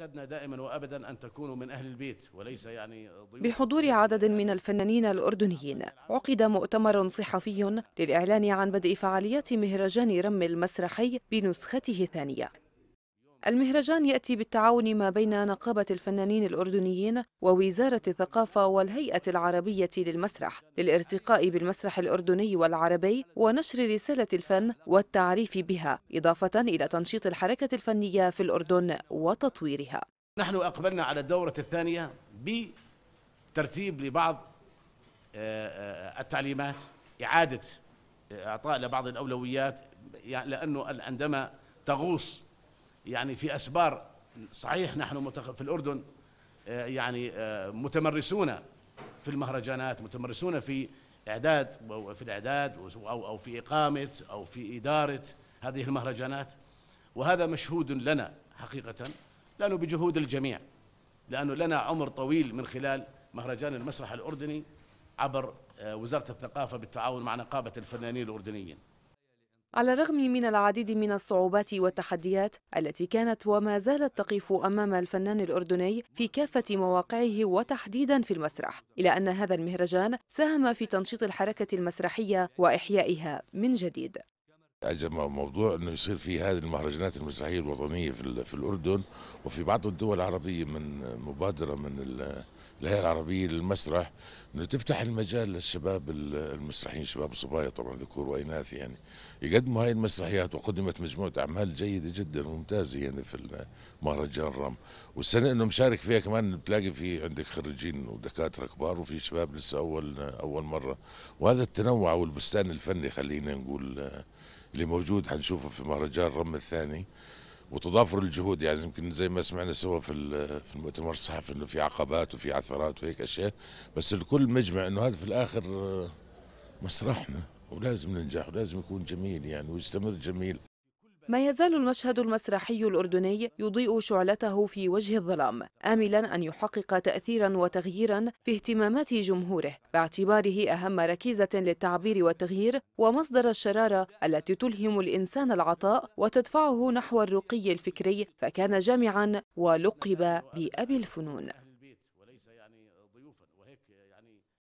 اعتدنا دائما وابدا ان تكونوا من اهل البيت وليس يعني بحضور عدد من الفنانين الاردنيين عقد مؤتمر صحفي للاعلان عن بدء فعاليات مهرجان رم المسرحي بنسخته الثانيه المهرجان يأتي بالتعاون ما بين نقابة الفنانين الأردنيين ووزارة الثقافة والهيئة العربية للمسرح للارتقاء بالمسرح الأردني والعربي ونشر رسالة الفن والتعريف بها إضافة إلى تنشيط الحركة الفنية في الأردن وتطويرها نحن أقبلنا على الدورة الثانية بترتيب لبعض آه، آه، التعليمات إعادة آه، إعطاء لبعض الأولويات يعني لأنه عندما تغوص يعني في أسبار صحيح نحن في الأردن آه، يعني آه، متمرسون في المهرجانات متمرسون في إعداد في الإعداد أو أو في إقامة أو في إدارة هذه المهرجانات وهذا مشهود لنا حقيقة لأنه بجهود الجميع لأنه لنا عمر طويل من خلال مهرجان المسرح الأردني عبر آه، وزارة الثقافة بالتعاون مع نقابة الفنانين الأردنيين على الرغم من العديد من الصعوبات والتحديات التي كانت وما زالت تقف أمام الفنان الأردني في كافة مواقعه وتحديدا في المسرح إلى أن هذا المهرجان ساهم في تنشيط الحركة المسرحية وإحيائها من جديد عجب موضوع انه يصير في هذه المهرجانات المسرحيه الوطنيه في في الاردن وفي بعض الدول العربيه من مبادره من الهيئه العربيه للمسرح انه تفتح المجال للشباب المسرحيين شباب وصبايا طبعا ذكور واناث يعني يقدموا هاي المسرحيات وقدمت مجموعه اعمال جيده جدا وممتازه يعني في مهرجان رم والسنه انه مشارك فيها كمان بتلاقي في عندك خريجين ودكاتره كبار وفي شباب لسه اول اول مره وهذا التنوع والبستان الفني خلينا نقول اللي موجود حنشوفه في مهرجان الرم الثاني وتضافر الجهود يعني يمكن زي ما سمعنا سوا في في المؤتمر الصحفي انه في عقبات وفي عثرات وهيك اشياء بس الكل مجمع انه هذا في الاخر آه، مسرحنا ولازم ننجح ولازم يكون جميل يعني ويستمر جميل ما يزال المشهد المسرحي الأردني يضيء شعلته في وجه الظلام آملا أن يحقق تأثيرا وتغييرا في اهتمامات جمهوره باعتباره أهم ركيزة للتعبير والتغيير ومصدر الشرارة التي تلهم الإنسان العطاء وتدفعه نحو الرقي الفكري فكان جامعا ولقب بأبي الفنون